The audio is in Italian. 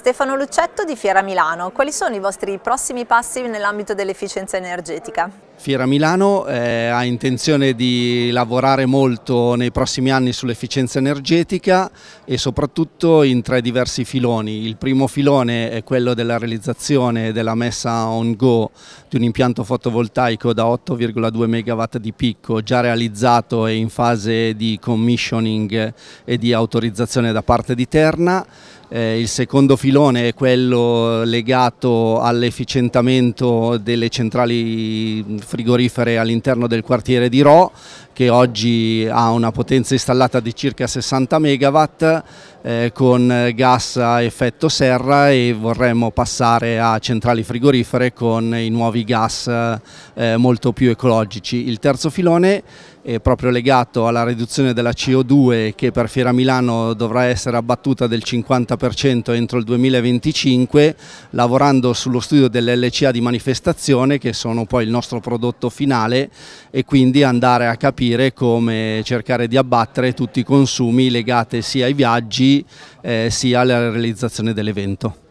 Stefano Lucetto di Fiera Milano, quali sono i vostri prossimi passi nell'ambito dell'efficienza energetica? Fiera Milano eh, ha intenzione di lavorare molto nei prossimi anni sull'efficienza energetica e soprattutto in tre diversi filoni. Il primo filone è quello della realizzazione della messa on go di un impianto fotovoltaico da 8,2 MW di picco già realizzato e in fase di commissioning e di autorizzazione da parte di Terna eh, il secondo filone è quello legato all'efficientamento delle centrali frigorifere all'interno del quartiere di Ro, che oggi ha una potenza installata di circa 60 MW eh, con gas a effetto serra e vorremmo passare a centrali frigorifere con i nuovi gas eh, molto più ecologici. Il terzo filone è proprio legato alla riduzione della CO2 che per Fiera Milano dovrà essere abbattuta del 50% entro il 2025, lavorando sullo studio dell'LCA di manifestazione che sono poi il nostro prodotto finale e quindi andare a capire capire come cercare di abbattere tutti i consumi legati sia ai viaggi eh, sia alla realizzazione dell'evento.